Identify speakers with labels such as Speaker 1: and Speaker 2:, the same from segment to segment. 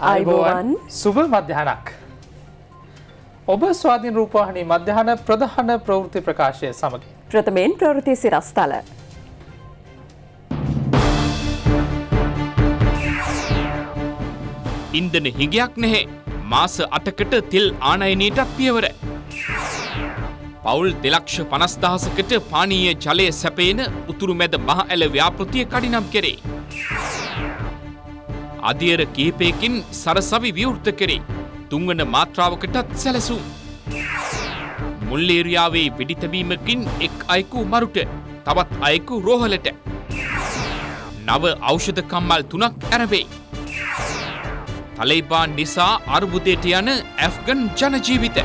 Speaker 1: අයිබෝවන් සුභ මධ්‍යහනක්. ඔබ ස්වාධීන් රූපාහනී මධ්‍යහන ප්‍රධාන ප්‍රවෘති ප්‍රකාශය සමගින්.
Speaker 2: ප්‍රථමයෙන් ප්‍රවෘති සිරස්ථල.
Speaker 3: ඉන්දන හිඟයක් නැහැ මාස අටකට තෙල් ආනයනයටත් පියවර. පවුල් දෙලක්ෂ පනස්දහසකට පානීය ජලය සැපේන උතුරු මැද මහ ඇල ව්‍යාපෘතිය කඩිනම් කෙරේ. අධියර කීපයකින් සරසවි විවෘත කරේ තුංගන මාත්‍රාවකටත් සැලසූ. මුල්ලේරියාවේ පිඩිතවීමකින් එක් අයකු මරුට තවත් අයකු රෝහලට. නව ෞෂධකම්මල් තුනක් ඇරබේ. තලයිබාන් නිසා අර්බුදයට යන ඇෆ්ගන් ජනජීවිත.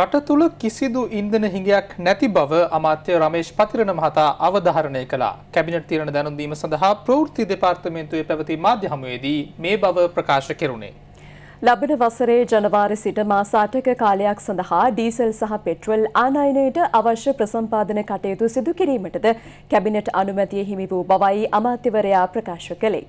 Speaker 1: රට තුළ කිසිදු ඉන්දන හිඟයක් නැති බව අමාත්‍ය රමේෂ් පතිරණ මහතා අවධාරණය කළා. කැබිනට් තීරණ දැනුම්දීම සඳහා ප්‍රවෘත්ති දෙපාර්තමේන්තුවේ පැවති මාධ්‍ය හමුවේදී මේ බව ප්‍රකාශ කෙරුණේ.
Speaker 2: ලබන වසරේ ජනවාරි සිට මාස 8ක කාලයක් සඳහා ඩීසල් සහ පෙට්‍රල් ආනයනයට අවශ්‍ය ප්‍රසම්පාදන කටයුතු සිදු කිරීමටද කැබිනට් අනුමැතිය හිමි වූ බවයි අමාත්‍යවරයා ප්‍රකාශ කළේ.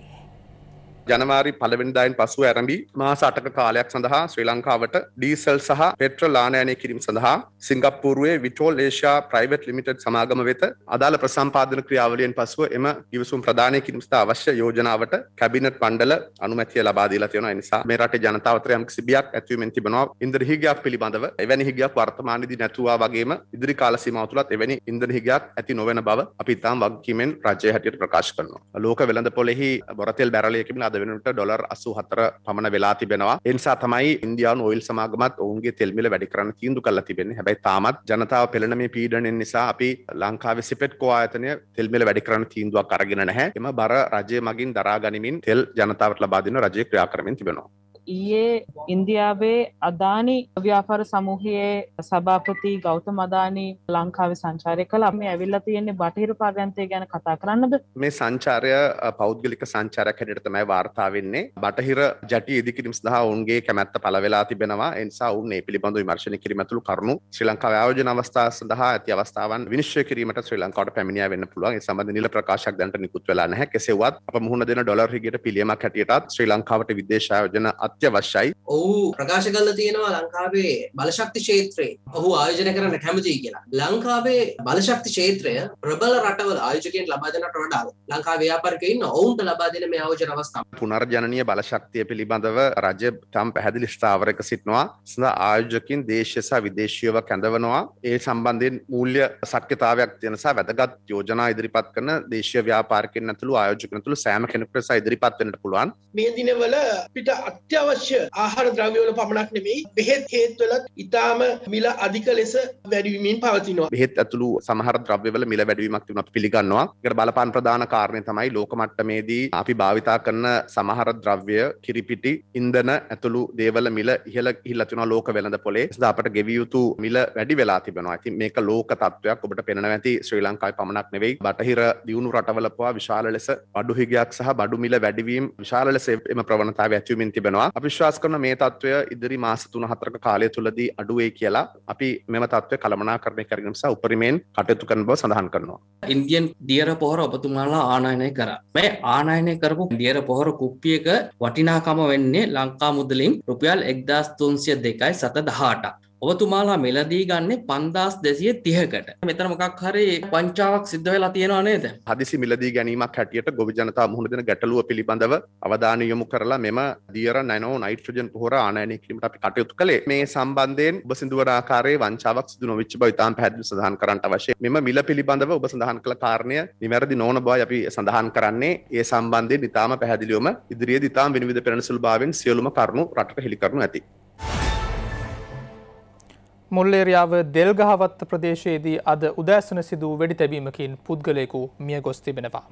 Speaker 4: ජනවාරි පලවෙනිදායින් පසුව ඇරඹී මා සටක කාලයක් සඳහා ශ්‍රී ලංකාවට ඩීසල් සහ පෙට්‍ර ලානෑනය කිරීම සඳහා සිංගප්පූරුවේ විටෝල් ඒෂයා ප්‍රයිවට් ලිමිටඩ් සමාගම වෙත අදාළ ප්‍රසම්පාදන ක්‍රියාවලියෙන් පසුව එම ගිවිසුම් ප්‍රධානය කිරීමස්ථ අවශ්‍ය යෝජනාවට කැබිනට් පණ්ඩල අනුමැතිය ලබාදීලා තියෙන නිසා මේ රට ජනතාවතරයම් කිසිබියක් ඇතිවීමෙන් තිබෙනවා ඉන්ද්‍ර හිගයක් පිළිබඳව එවැනි හිගයක් වර්තමානයේදී නැතුවා වගේම ඉදිරි කාල සීමාව තුලත් එවැනි ඉන්ධන හිගයක් ඇති නොවන බව අපි ඉතාම වගකීමෙන් රජය හැටියට ප්‍රකාශ කරනවා. ලෝක වෙළඳ පොලෙහි බොරතෙල් බැරළයකින් අද වෙනට ඩොර් අසු හතර පමණ වෙලා තිබෙනවා එනිසා තමයි ඉන්දියාව ඔයිල් සමාගමත් ඔවුන්ගේ තෙල්මිල වැඩි කරන්න තීන්දු කරලා තිබෙන හැබයි තාමත් ජනතාව පෙළන මේ පීඩනෙන් නිසා අපි ලංකාව සිපෙට් කෝආයතනය තෙල්මිල වැඩි කරන්න තීන්දුවක් අරගෙන නැහැ එම බර රජය මගින් දරා ගනිමින් තෙල් ජනතාවට ලබාදින රජය ක්‍රියා කරමින් තිබෙනවා
Speaker 5: ඊයේ ඉන්දියාවේ අදානි ව්‍යාපාර සමූහයේ සභාපති ගෞතම අදානි ලංකාවේ සංචාරය කළා. මේ ඇවිල්ලා තියෙන්නේ බටහිර පාර්යන්තය ගැන කතා කරන්නද?
Speaker 4: මේ සංචාරය පෞද්ගලික සංචාරයක් හැටියට තමයි වාර්තා වෙන්නේ. බටහිර ජටි ඉදිකිරීම සඳහා ඔවුන්ගේ කැමැත්ත පළ වෙලා තිබෙනවා. ඒ නිසා ඔවුන් මේ පිළිබඳව විමර්ශනය කිරීම ඇතුළු කරුණු ශ්‍රී ලංකාවේ ආයෝජන අවස්ථා සඳහා ඇති අවස්ථාවන් විනිශ්චය කිරීමට ශ්‍රී ලංකාවට පැමිණියා වෙන්න පුළුවන්. ඒ සම්බන්ධ නිල ප්‍රකාශයක් දැනට නිකුත් වෙලා නැහැ. කෙසේ වත් අප මුහුණ දෙන ඩොලර් හිගයට පිළියමක් හැටියටත් ශ්‍රී ලංකාවට විදේශ ආයෝජන අත් අත්‍යවශ්‍යයි ඔහු
Speaker 1: ප්‍රකාශ කල්ල තියෙනවා ලංකාවේ බලශක්ති ශේත්‍රයේ ඔහු ආයෝජන කරන්න කැමතියි කියලා ලංකාවේ බලශක්ති ශේත්‍රය ප්‍රබල රටවල ආයෝජකයෙන් ලබාදනට වඩා ලංකා ව්‍යාපර්කඉන්න ඔවුන්ට ලබාදන මේ ආයෝජන අවස්ථාව
Speaker 4: පුනර්ජනනය බලශක්තිය පිළිබඳව රජ ටම් පැහැදිලි ස්ථාවරක සිටනවා සඳ ආයෝජකින් දේශය සහ විදේශයව කැඳවනවා ඒ සම්බන්ධයෙන් මූල්‍ය සක්්‍යතාවයක් තියෙනසා වැදගත් යෝජනා ඉදිරිපත් කරන දේශය ව්‍යාපාර්කෙන් ඇතුළු ආයෝජකන තුළ සෑම කෙනෙකුට ඉදිරිපත් වන්නට පුළුවන්
Speaker 6: මේ දිනවල පිට අත්‍ය අත්‍යවශ්‍ය ආහාර ද්‍රව්‍යවල පමණක් නෙමෙයි බෙහෙත් හේත්වලත් ඉතාම මිල අධික ලෙස වැඩිවීමෙන් පවතිනවා.
Speaker 4: බෙහෙත් ඇතුළු සමහර ද්‍රව්‍යවල මිල වැඩිවීමක් තිබුණා අපි පිළිගන්නවා. ඒකට බලපාන ප්‍රධාන කාරණය තමයි ලෝක මට්ටමේදී අපි භාවිතා කරන සමහර ද්‍රව්‍ය කිරිපිටි ඉන්ධන ඇතුළු දේවල මිල ඉහළ ගිහිල්ලා තියෙනවා ලෝක වෙළඳ පොලේ. ඒ අපට ගෙවිය යුතු මිල වැඩි වෙලා තිබෙනවා. ඉතින් මේක ලෝක තත්ත්වයක් ඔබට පෙනෙනවා ඇති ශ්‍රී ලංකාවේ පමණක් නෙවෙයි බටහිර දියුණු රටවල පවා විශාල ලෙස අඩු හිගයක් සහ බඩු මිල වැඩිවීම විශාල ලෙස එම ප්‍රවණතාව ඇතිවමින් තිබෙනවා අපිශ්වාස කරන මේ තත්ත්වය ඉදිරි මාස තුන හතරක කාලය තුළදී අඩුවේ කියලා අපි මෙම තත්ත්වය කළමනා කරණය කරගෙන නිසා උපරිමයෙන් කටයුතු කරන බව සඳහන් කරනවා.
Speaker 5: ඉන්දියන් දියර පොහොර ඔබතුමාලා ආනයනය කරා. මේ ආනයනය කරපු දියර පොහොර කුප්පියක වටිනාකම වෙන්නේ ලංකා මුදලින් රුපියල් 1302යි 718ක්. ඔබතුමාලා මෙලදී ගන්නේ පන්දස් දෙසිය තියකට මෙතන මොකක් හරි පංචාවක් සිද්ධ
Speaker 4: වෙලා තියෙනවා නේද හදිසි මිලදී ගැනීමක් හැටියට ගොවි ජනතා මුහුණදෙන ගැටලුව පිළිබඳව අවධානය යොමු කරලා මෙම දියර නැනෝ නයිට්‍රජන් පොහොර ආනයනය කිරීමට අපි කටයුතු කළේ මේ සම්බන්ධයෙන් ඔබ සිදුවන ආකාරයේ වංචාවක් සිදු නොවිච්ච බව ඉතාම පැහැදිලිව සඳහන් කරන්නට අවශ්‍යයි මෙම මිල පිළිබඳව ඔබ සඳහන් කළ කාරණය නිවැරදි නොවන බවයි අපි සඳහන් කරන්නේ ඒ සම්බන්ධයෙන් ඉතාම පැහැදිලිවම ඉදිරියේදී ඉතාම විනිවිද පෙරණසුලුභාවයෙන් සියලුම කරුණු රටට හෙළි කරනු ඇති
Speaker 1: මුල්ලේරයාව දෙල්ගහවත්ත ප්‍රදේශයේදී අද උදෑසන සිදූ වෙඩි තැබීමකින් පුද්ගලයකු මිය ගොස් තිබෙනවා.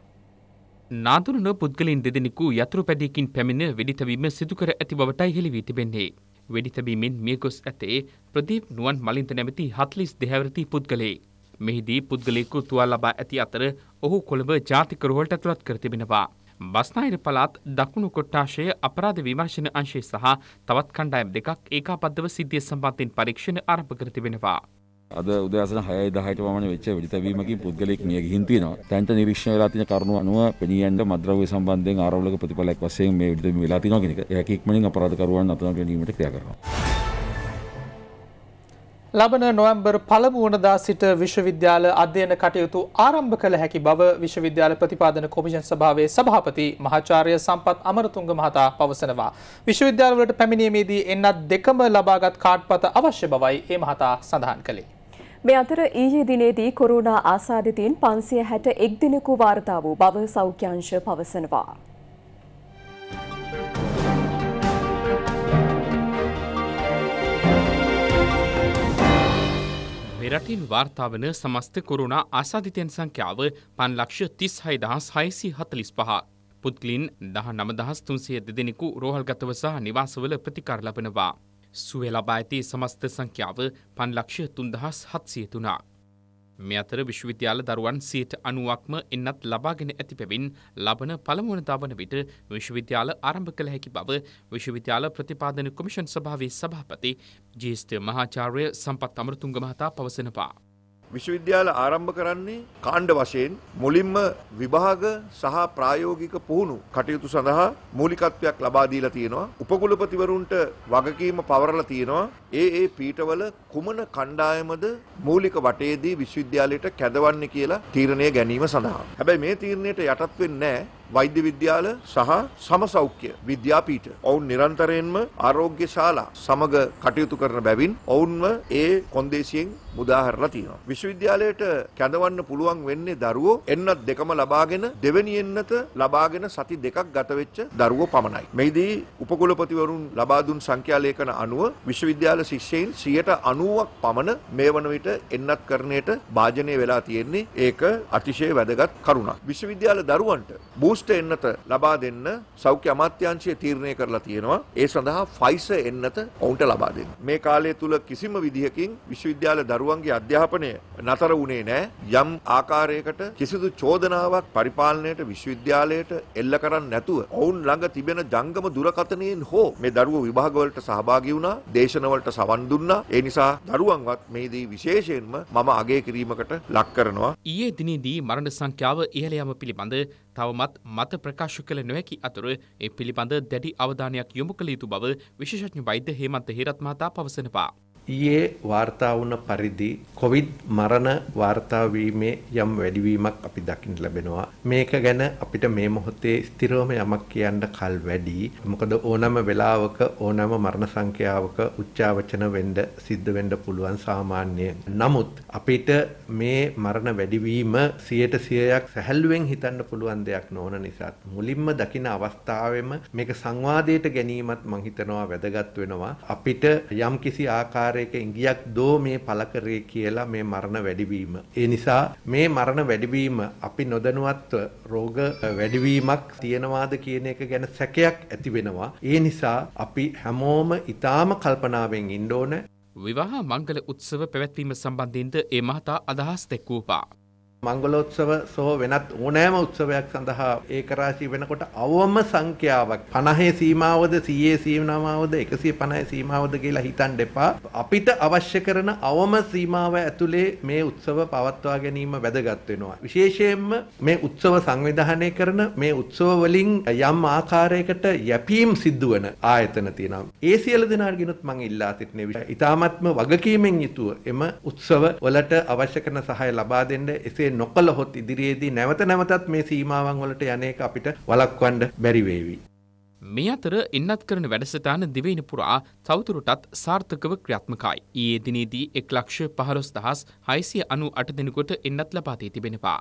Speaker 3: නාදුරන පුද්ගලින් දෙදෙනෙකු යතුරු පැඩියකින් පැමිණ වෙඩිතවීම සිදුකර ඇති බවටයි හෙළිවී තිබෙන්නේ. වෙඩිතැබීමෙන් මියගොස් ඇතේ ප්‍රදීප් නුවන් මලින්ත නැමති හත්ලිස් දෙහැවරති පුද්ගලේ. මෙහිදී පුද්ගලයෙකු තුවා ලබා ඇති අතර ඔහු කොළඹ ජාතිකරුවලට ඇතුළත් කර තිබෙනවා. බස්නාහිර පළාත් දකුණු කොට්ටාශය අපරාධ විමර්ශන අංශය සහ තවත් කණ්ඩායම් දෙකක් ඒකාපද්ධව සිද්ධිය සම්බන්ධයෙන් පරීක්ෂණ ආරම්භ කර තිබෙනවා. අද උදෑසන 6යි 10ට පමණ වෙච්ච වෙඩිතැවීමකින් පුද්ගලයෙක් මිය ගිහින් තියෙනවා.
Speaker 7: දැන්ට නිරීක්ෂණය වෙලා තියෙන කරුණු අනුව පෙනී යන්න මද්‍රව්‍ය සම්බන්ධයෙන් ආරවුලක ප්‍රතිඵලයක් වශයෙන් මේ වෙඩිතැවීම වෙලා තියෙනවා කියන එක. ඒක ඉක්මනින් අපරාධකරුවන් අතුරා ගැනීමට ක්‍රියා කරනවා.
Speaker 1: ලබන නොවම්බර් පළමුුවනදා සිට විශ්වවිද්‍යාල අධ්‍යයන කටයුතු ආරම්භ කළ හැකි බව විශ්වවිද්‍යාල ප්‍රතිපාදන කොමිෂන් සභාවේ සභාපති මහාචාර්ය සම්පත් අමරතුංග මහතා පවසනවා. විශ්වවිද්‍යාලවලට පැමිණීමේදී එන්නත් දෙකම ලබාගත් කාඩ්පත අවශ්‍ය බවයි ඒ මහතා සඳහන් කළේ.
Speaker 2: මේ අතර ඊයේ දිනේදී කොරුණා ආසාධිතීන් පන්සිය හැට එක් දිනකු වාර්තා වූ බව සෞඛ්‍යංශ පවසනවා.
Speaker 3: මෙරටින් වාර්තාාවන සමස්ත කොරුණා ආසාධිතයන් සංඛ්‍යාව පන්ලක්ෂ තිස් හයිදහස් හයිසි හතලිස් පහ. පුද්ගලින් දහ නමදහස් තුන්සේ දෙදෙනෙකු රෝහල්ගතව සහ නිවාසවල ප්‍රතිකාර ලබනවා. සුවේ ලබා ඇති සමස්ත සංඛ්‍යාව පන්ලක්ෂ තුන්දහස් හත්සිය තුනා. මේ අතර විශ්වවිද්‍යාල දරුවන් සියට අනුවක්ම එන්නත් ලබාගෙන ඇති පැවින් ලබන පළමුවන දාවන විට විශ්වවිද්‍යාල ආරම්භ කළ හැකි බව විශ්වවිද්‍යාල ප්‍රතිපාදන කොමිෂන් සභාවේ සභාපති ජේෂ්ඨ මහාචාර්ය සම්පත් අමරතුංග මහතා පවසනවා.
Speaker 8: විශ්වවිද්‍යාල ආරම්භ කරන්නේ කාණ්ඩ වශයෙන් මුලින්ම විභාග සහ ප්‍රායෝගික පුහුණු කටයුතු සඳහා මූලිකත්වයක් ලබා දීලා තියෙනවා. උපකුලපතිවරුන්ට වගකීම පවරලා තියෙනවා. ඒ ඒ පීඨවල කුමන කණ්ඩායමද මූලික වටයේදී විශ්වවිද්‍යාලයට කැදවන්නේ කියලා තීරණය ගැනීම සඳහා. හැබැයි මේ තීරණයට යටත් වෙන්නේ නැහැ වෛද්‍ය විද්‍යාල සහ සමසෞඛ්‍ය විද්‍යාපීඨ ඔවුන් නිරන්තරයෙන්ම ආරෝග්‍ය ශාලා සමග කටයුතු කරන බැවින් ඔවුන්ව ඒ කොන්දේසියෙන් මුදාහරලා තියෙනවා. විශ්වවිද්‍යාලයට කැඳවන්න පුළුවන් වෙන්නේ දරුවෝ එන්නත් දෙකම ලබාගෙන දෙවෙනි එන්නත ලබාගෙන සති දෙකක් ගත වෙච්ච දරුවෝ පමණයි. මෙහිදී උපකුලපතිවරුන් ලබා දුන් සංඛ්‍යාලේඛන අනුව විශ්වවිද්‍යාල ශිෂ්‍යයින් 90 90ක් පමණ මේ වන විට එන්නත් කරණයට භාජනය වෙලා තියෙන්නේ ඒක අතිශය වැදගත් කරුණක්. විශ්වවිද්‍යාල දරුවන්ට බූස්ටර් එන්නත ලබා දෙන්න සෞඛ්‍ය අමාත්‍යාංශය තීරණය කරලා තියෙනවා. ඒ සඳහා ෆයිසර් එන්නත ඔවුන්ට ලබා දෙන්න. මේ කාලය තුල කිසිම විදිහකින් විශ්වවිද්‍යාල දරුවන්ගේ අධ්‍යාපනය නතර වුණේ නැහැ. යම් ආකාරයකට කිසිදු චෝදනාවක් පරිපාලනයට විශ්වවිද්‍යාලයට එල්ල කරන්න නැතුව ඔවුන් ළඟ තිබෙන ජංගම දුරකථනයෙන් හෝ මේ දරුවෝ විභාගවලට සහභාගී වුණා, දේශනවලට සවන් දුන්නා. ඒ නිසා නිසා දරුවන්වත් මේදී විශේෂයෙන්ම මම අගේ කිරීමකට ලක් කරනවා.
Speaker 3: ඊයේ දිනේදී මරණ සංඛ්‍යාව ඉහළ යාම පිළිබඳ තවමත් මත ප්‍රකාශ කළ නොහැකි අතර ඒ පිළිබඳ දැඩි අවධානයක් යොමු කළ යුතු බව විශේෂඥ වෛද්‍ය හේමන්ත හේරත් මහතා පවසනවා.
Speaker 6: ඊයේ වාර්තා වුණ පරිදි කොවිඩ් මරණ වාර්තා වීමේ යම් වැඩිවීමක් අපි දකින්න ලැබෙනවා. මේක ගැන අපිට මේ මොහොතේ ස්ථිරවම යමක් කියන්න කල් වැඩි. මොකද ඕනම වෙලාවක ඕනම මරණ සංඛ්‍යාවක උච්චාවචන වෙන්න සිද්ධ වෙන්න පුළුවන් සාමාන්‍යයෙන්. නමුත් අපිට මේ මරණ වැඩිවීම 100%ක් සැහැල්ලුවෙන් හිතන්න පුළුවන් දෙයක් නොවන නිසා මුලින්ම දකින අවස්ථාවෙම මේක සංවාදයට ගැනීමත් මම හිතනවා වැදගත් වෙනවා. අපිට යම්කිසි ආකාර ආකාරයක ඉඟියක් දෝ මේ පළ කරේ කියලා මේ මරණ වැඩිවීම. ඒ නිසා මේ මරණ වැඩිවීම අපි නොදැනුවත්ව රෝග වැඩිවීමක් තියනවාද කියන එක ගැන සැකයක් ඇති වෙනවා. ඒ නිසා අපි හැමෝම ඊටාම කල්පනාවෙන් ඉන්න ඕන.
Speaker 3: විවාහ මංගල උත්සව පැවැත්වීම සම්බන්ධයෙන්ද ඒ මහතා අදහස් දැක්වූපා.
Speaker 6: මංගලෝත්සව සහ වෙනත් ඕනෑම උත්සවයක් සඳහා ඒකරාශී වෙනකොට අවම සංඛ්‍යාවක් 50 සීමාවද 100 සීමාවද 150 සීමාවද කියලා හිතන්න එපා. අපිට අවශ්‍ය කරන අවම සීමාව ඇතුලේ මේ උත්සව පවත්වා ගැනීම වැදගත් වෙනවා. විශේෂයෙන්ම මේ උත්සව සංවිධානය කරන මේ උත්සව වලින් යම් ආකාරයකට යැපීම් සිද්ධ වන ආයතන තියෙනවා. ඒ සියලු දෙනාගෙනුත් මම ඉල්ලා සිටිනේ ඉතාමත්ම වගකීමෙන් යුතුව එම උත්සව වලට අවශ්‍ය කරන සහාය ලබා දෙන්න එසේ නොකළහොත් ඉදිරියේදී නැවත නැවතත් මේ සීමාවන් වලට යන එක අපිට වළක්වන්න බැරි වේවි.
Speaker 3: මේ අතර එන්නත් කරන වැඩසටාන දිවයින පුරා තවතුරටත් සාර්ථකව ක්‍රියාත්මකයි. ඊයේ දිනේදී එක් ලක්ෂ පහළොස් දහස් හයිසිය අනු අට දෙනකොට එන්නත් ලබාදී තිබෙනවා.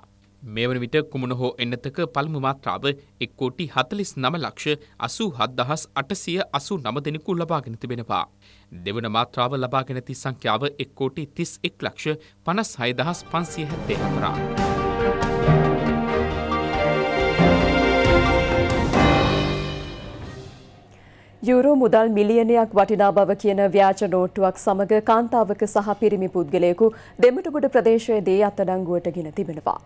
Speaker 3: මෙවන විට කුමන හෝ එන්නතක පළමු මාත්‍රාව එක් කෝටි හතලිස් නම ලක්ෂ අසූ හත්දහස් අටසිය අසු නම දෙනෙකු ලබාගෙන තිබෙනවා. දෙවන මාත්‍රාව ලබාගෙන ති සංඛ්‍යාව එක් කෝටි තිස් එක් ලක්ෂ පනස් හයදහස් පන්සිය හැත්තේ හතරා.
Speaker 2: යුරෝ මුදල් මිලියනයක් වටිනා බව කියන ව්‍යාජ නෝට්ටුවක් සමඟ කාන්තාවක සහ පිරිමි පුද්ගලයෙකු දෙමටගොඩ ප්‍රදේශයේදී අත්අඩංගුවට ගෙන තිබෙනවා.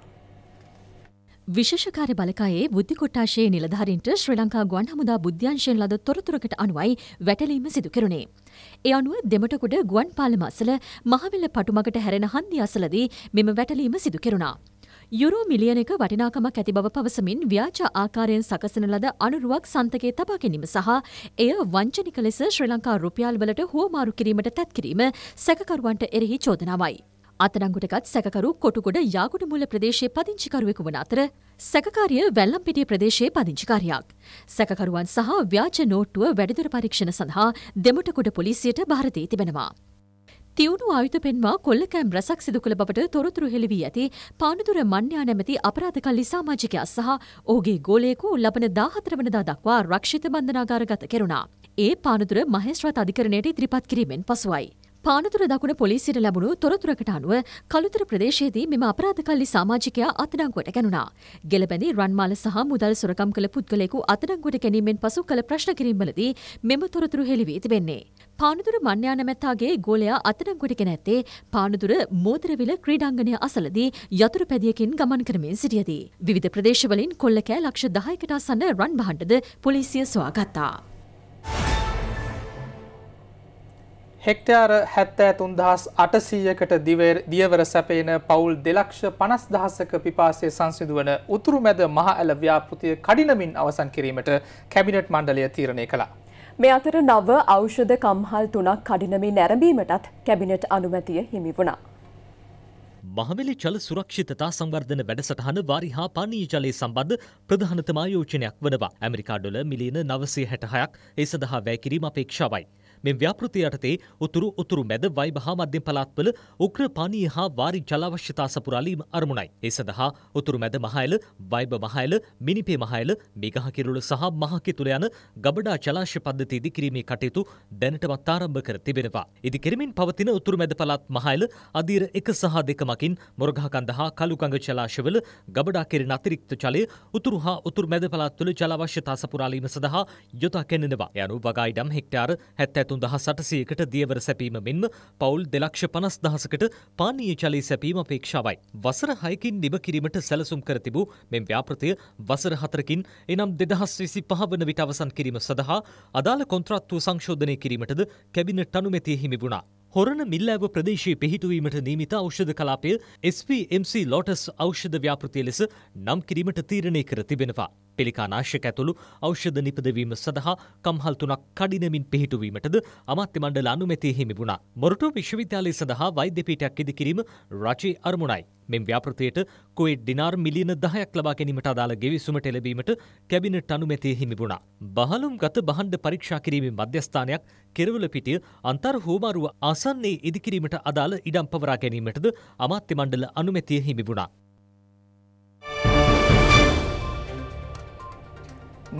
Speaker 9: විශෂකාර බලකායේ බුද්ධි කොට්ටාශයේ නිලධාරින්ට ශ්‍රී ලංකා ගුවන් හමුදා බුද්ධ්‍යංශයෙන් ලද තොරතුරකට අනුවයි වැටලීම සිදු කෙරුණේ. ඒ අනුව දෙමටකොඩ ගුවන් පාලම අසල මහවෙල පටුමකට හැරෙන හන්දි අසලදී මෙම වැටලීම සිදු කෙරුණා. යුරෝ මිලියන එක වටිනාකමක් ඇති බව පවසමින් ව්‍යාජ ආකාරයෙන් සකසන ලද අනුරුවක් සන්තකේ තබා ගැනීම සහ එය වංචනික ලෙස ශ්‍රී ලංකා රුපියල් වලට හුවමාරු කිරීමට තැත් කිරීම සැකකරුවන්ට එරෙහි චෝදනාවයි. අතනංගුටගත් සැකරු කොටුගොඩ යාගුඩ මුල්ල ප්‍රදේශයේ පදිංචිකරුවෙකු වන අතර සැකකාරිය වැල්ලම්පිටිය ප්‍රදේශයේ පදිංචිකාරයක්. සැකකරුවන් සහ ව්‍යාජ නෝට්ටුව වැඩිදුර පරීක්ෂණ සඳහා දෙමටකොඩ පොලිසියට භාරතී තිබෙනවා. තිවුණු ආයුධ පෙන්වා කොල්ලකෑම් රැසක් සිදු කළ බවට තොරතුරු හෙළවී ඇති පානදුර මන්්‍යා නැමැති අපරාධකල්ලි සාමාජිකයා සහ ඕගේ ගෝලයකු ලබන දාහතර වනදා දක්වා රක්ෂිත බන්ධනාගාරගත කෙරුණා. ඒ පානදුර මහේස්ත්‍රත් අධිකරණයට ඉදිරිපත් කිරීමෙන් පසුවයි. පානතුර දකුණ පොලිසිට ලැබුණු තොරතුරකට අනුව කළුතර ප්‍රදේශයේදී මෙම අපරාධකල්ලි සාමාජිකයා අත්අඩංගුවට ගැනුණා. ගෙලබැඳි රන්මාල සහ මුදල් සොරකම් කළ පුද්ගලයෙකු අත්අඩංගුවට ගැනීමෙන් පසු කළ ප්‍රශ්න කිරීම්වලදී මෙම තොරතුරු හෙළි වී තිබෙන්නේ. පානදුර මන්‍යානමැත්තාගේ ගෝලයා අත්අඩංගුවටගෙන ඇත්තේ පානදුර මෝදරවිල ක්‍රීඩාංගණය අසලදී යතුරු පැදියකින් ගමන් කරමින් සිටියදී. විවිධ ප්‍රදේශවලින් කොල්ලකෑ ලක්ෂ දහයකට අසන්න රන් බහන්ඩද පොලිසිය සොයාගත්තා. හෙක්ටයාර හැත්තෑ
Speaker 1: තුන්දහස් අටසීයකට දියවර සැපේන පවුල් දෙලක්ෂ පනස් දහසක පිපාසේ සංසිදුවන උතුරු මැද මහ ඇල ව්‍යාපෘතිය කඩිනමින් අවසන් කිරීමට කැබිනට් මණ්ඩලය
Speaker 5: තීරණය කළා.
Speaker 2: මේ අතර නව අෞෂධ කම්හල් තුනක් කඩිනමින් නැරඹීමටත් කැබිනට් අනුමැතිය හිමි වුණා.
Speaker 5: මහවැලි ජල සුරක්ෂිතතා සංවර්ධන වැඩසටහන වාරි හා පානීය ජලය සම්බන්ධ ප්‍රධානතම ආයෝජනයක් වනවා. ඇමරිකා ඩොලර් මිලියන 966ක් ඒ සඳහා වැය කිරීම අපේක්ෂාවයි. මෙම ව්‍යාපෘති යටතේ උතුරු උතුරු මැද වයිබ හා මධ්‍යම පළාත්වල උග්‍ර පානීය හා වාරි ජල අවශ්‍යතා සපුරාලීම අරමුණයි. ඒ සඳහා උතුරු මැද මහයල, වයිබ මහයල, මිනිපේ මහයල, මිගහ කිරුළ සහ මහ කිතුල යන ගබඩා ජලාශය පද්ධතිය ඉදිකිරීමේ කටයුතු දැනටමත් ආරම්භ කර තිබෙනවා. ඉදිකිරීමෙන් පවතින උතුරු මැද පළාත් මහයල අදීර 1 සහ 2 මකින් මොරගහකන්ද හා කළුකඟ ජලාශවල ගබඩා කෙරෙන අතිරික්ත ජලය උතුරු හා උතුරු මැද පළාත් තුළ ජල අවශ්‍යතා සපුරාලීම සඳහා යොදා ගැනෙනවා. යනු වගායිඩම් හෙක්ටාර 73 තුන් දහ සටසයකට දියවර සැපීම මෙන්ම පවුල් දෙලක්ෂ පනස් දහසකට පානීය ජලය සැපීම අපේක්ෂාවයි. වසර හයකින් නිම කිරීමට සැලසුම් කර තිබූ මෙම ව්‍යාපෘතිය වසර හතරකින් එනම් දෙදහස් විසි පහ වන විට අවසන් කිරීම සඳහා අදාළ කොන්ත්‍රාත්තුව සංශෝධනය කිරීමටද කැබිනට් අනුමැතිය හිමි වුණා. හොරණ මිල්ලෑව ප්‍රදේශයේ පිහිටුවීමට නීමිත ඖෂධ කලාපය SPMC ලොටස් ඖෂධ ව්‍යාපෘතිය ලෙස නම් කිරීමට තීරණය කර තිබෙනවා. පිළිකා නාශක ඇතුළු ඖෂධ නිපදවීම සඳහා කම්හල් තුනක් කඩිනමින් පිහිටුවීමටද අමාත්‍ය මණ්ඩල අනුමැතිය හිමි වුණා. මොරටු විශ්වවිද්‍යාලය සඳහා වෛද්‍ය පීඨයක් ඉදිකිරීම රජයේ අරමුණයි. මෙම ව්‍යාපෘතියට කුවේට් ඩිනාර් මිලියන 10ක් ලබා ගැනීමට අදාළ ගෙවිසුමට එළඹීමට කැබිනට් අනුමැතිය හිමිවුණා. බහලුම් ගත භණ්ඩ පරීක්ෂා කිරීමේ මධ්‍යස්ථානයක් කෙරවල පිටිය අන්තර් හෝමාරුව ආසන්නයේ ඉදිකිරීමට අදාළ ඉඩම් පවරා ගැනීමටද අමාත්‍ය මණ්ඩල අනුමැතිය හිමිවුණා.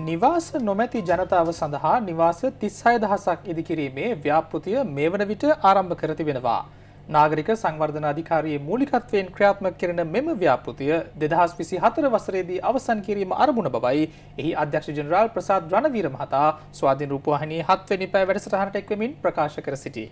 Speaker 1: නිවාස නොමැති ජනතාව සඳහා නිවාස තිස්හය දහසක් ඉදිකිරීමේ ව්‍යාපෘතිය මේ වන විට ආරම්භ කරති වෙනවා. නාගරික සංවර්ධන අධිකාරයේ මූලිකත්වයෙන් ක්‍රියාත්මක කරන මෙම ව්‍යාපෘතිය දෙදහස් විසි හතර වසරේදී අවසන් කිරීම අරමුණ බවයි එහි අධ්‍යක්ෂ ජනරාල් ප්‍රසාද් රණවීර මහතා ස්වාධීන් රූපවාහිනී හත්වැනි පෑ වැඩසටහනට එක්වමින් ප්‍රකාශ කර සිටී.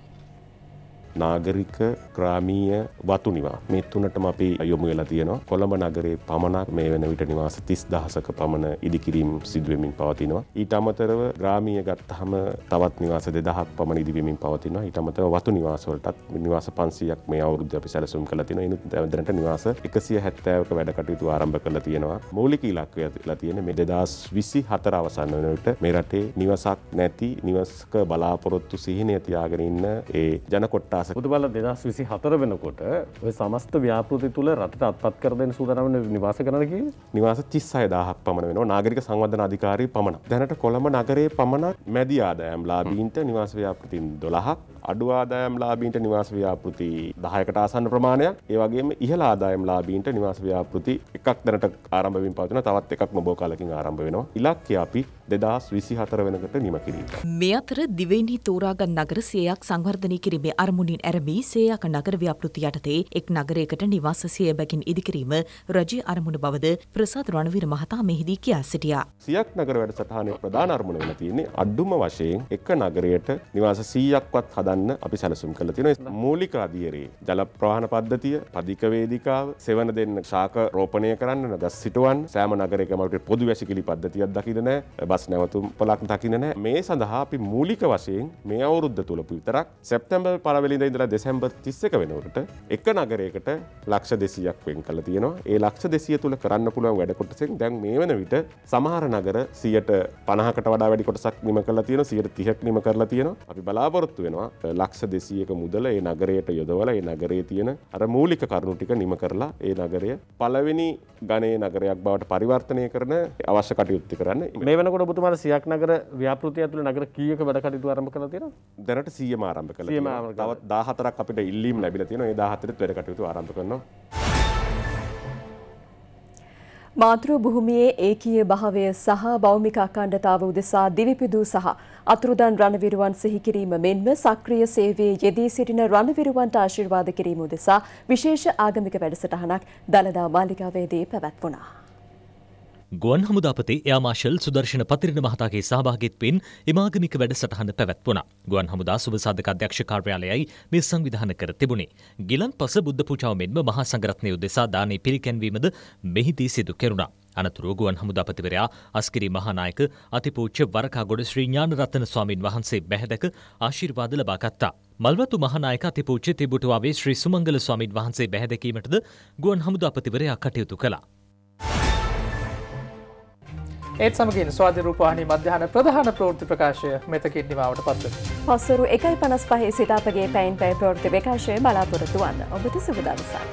Speaker 7: නාගරික ග්‍රාමීය වතු නිවා මේ තුනටම අපි යොමු වෙලා තියෙනවා කොළඹ නගරේ පමණක් මේ වෙන විට නිවාස 30000ක පමණ ඉදිකිරීම් සිදුවෙමින් පවතිනවා ඊට අමතරව ග්‍රාමීය ගත්තහම තවත් නිවාස 2000ක් පමණ ඉදිවෙමින් පවතිනවා ඊට අමතරව වතු නිවාස වලටත් නිවාස 500ක් මේ අවුරුද්ද අපි සැලසුම් කරලා තිනවා එනුත් දැනට නිවාස 170ක වැඩ කටයුතු ආරම්භ කරලා තියෙනවා මූලික ඉලක්කය වෙලා තියෙන මේ 2024 අවසන් වන විට මේ රටේ නිවසක් නැති නිවසක බලාපොරොත්තු සිහිනය තියාගෙන ඉන්න ඒ ජන කොට්ටා විශ්වාස පුතුබල දෙදස් විසි හතර වෙනකොට ඔය සමස්ත ව්‍යාපෘති තුළ රට අත්පත් කරදෙන සූදරමන නිවාස කරනගේ නිවාස තිස් අයදාහක් පමණ වෙන නාගරික සංවධන අධිකාරී පමණ දැනට කොළඹ නගරේ පමණක් මැදි ආදායම් ලාබීන්ට නිවාස ව්‍යාපෘතින් දොළහක් අඩුවාදායම් ලාබීන්ට නිවාස ව්‍යාපෘති දහයකට ආසන්න ප්‍රමාණයක් ඒවගේ ඉහලා ආදායම් ලාබීන්ට නිවාස ව්‍යාපෘති එකක් දැනට ආරම්භවින් පවතින තවත් එකක් නොබෝ කාලකින් ආරම්භ වෙනවා ඉලක්ක අපි දෙදස් විසි හතර වෙනකට නිම කිරීම.
Speaker 9: මේ අතර දිවෙන්හි තෝරාගත් නගර සයයක් සංවර්ධනය කිරීමේ අරමුණින් ඇරඹී සේයක නගර ව්‍යපෘති යටතේ එක් නගරයකට නිවාස සය බැගින් ඉදිකිරීම රජය අරමුණ බවද ප්‍රසාද රණවිර මහතා මෙහිදී කියා සිටියා.
Speaker 7: සියක් නගර වැඩසටහනය ප්‍රධාන අරමුණ වෙන තියන්නේ අඩ්ඩුම වශයෙන් එක නගරයට නිවාස සීයක්වත් හදන්න අපි සැලසුම් කළ තින මූලික අදියරේ ජල ප්‍රහණ පද්ධතිය පදිකවේදිකාව සෙවන දෙන්න ශාක රෝපණය කරන්න දස් සිටුවන් සෑම නගරකමට පොදු වැසිකිලි පද්ධතියක් දකිදනෑ බස් නැවතුම් පලක් දකින නෑ මේ සඳහා අපි මූලික වශයෙන් මේ අවුරුද්ධ තුළ පිවිතරක් සැප්තැම්බර් පලවෙලිඳ ඉඳලා දෙසැම්බර් තිස්සක වෙනවරට එක නගරයකට ලක්ෂ දෙසියක් වෙන් කල තියෙනවා ඒ ලක්ෂ දෙසිය තුළ කරන්න පුළුවන් වැඩකොටසෙන් දැන් මේ වන විට සමහර නගර සියට පනහකට වඩා වැඩි කොටසක් නිම කලා තියෙන සියට තිහක් නිම කරලා තියෙන අපි බලාපොරොත්තු වෙනවා ලක්ෂ දෙසියක මුදල ඒ නගරයට යොදවල ඒ නගරේ තියෙන අර මූලික කරුණු ටික නිම කරලා ඒ නගරය පලවෙනි ගණේ නගරයක් බවට පරිවර්තනය කරන අවශ්‍ය කටයුත්ති කරන්න මේ වනකොට එතකොට ඔබතුමාට සියක් නගර ව්‍යාපෘතිය ඇතුළේ නගර කීයක වැඩ කටයුතු ආරම්භ කළා තියෙනවද දැනට 100ම ආරම්භ කළා තියෙනවා තවත් 14ක් අපිට ඉල්ලීම් ලැබිලා තියෙනවා ඒ 14ත් වැඩ කටයුතු ආරම්භ කරනවා
Speaker 2: මාතෘ භූමියේ ඒකීය භාවය සහ භෞමික අඛණ්ඩතාව උදෙසා දිවිපිදු සහ අතුරුදන් රණවිරුවන් සිහි කිරීම මෙන්ම සක්‍රීය සේවයේ යෙදී සිටින රණවිරුවන්ට ආශිර්වාද කිරීම උදෙසා විශේෂ ආගමික වැඩසටහනක් දළදා මාලිගාවේදී පැවැත්වුණා.
Speaker 5: ගුවන් හමුදාපතේ යාමාශල් සුදර්ශන පතිරණ මහතාගේ සහභාගිත් පෙන් එමාගමික වැඩසටහන පැවැත්වුණ. ගුවන් හමුදා සුභසාධක අධ්‍යක්ෂ කාර්යාලයයි මේ සංවිධාන කර තිබුණේ. ගිලන් පස බුද්ධ පූජාව මෙන්ම මහා සංගරත්නය උදෙසා දානේ පිළිකැන්වීමද මෙහිදී සිදු කෙරුණා. අනතුරුව ගුවන් හමුදාපතිවරයා අස්කිරි මහානායක අතිපූච්ච වරකාගොඩ ශ්‍රී ඥානරත්න ස්වාමින් වහන්සේ බැහැදක ආශිර්වාද ලබා ගත්තා. මල්වතු මහානායක අතිපූච්ච තිබුටුවාවේ ශ්‍රී සුමංගල ස්වාමින් වහන්සේ බැහැදකීමටද ගුවන් හමුදාපතිවරයා කටයුතු කළා.
Speaker 1: ඒත් සමගින් ස්වාධ රූපවාහනි මධ්‍යහන ප්‍රධාන ප්‍රෘති ප්‍රකාශය මෙතකින් නිමාවට පත්ව.
Speaker 2: පස්සරු එකයි පනස් පහේ සිතාපගේ පැයින් පැයි ප්‍රෘති ප්‍රකාශය බලාපොරතුවන්න ඔබට සුබදවසා.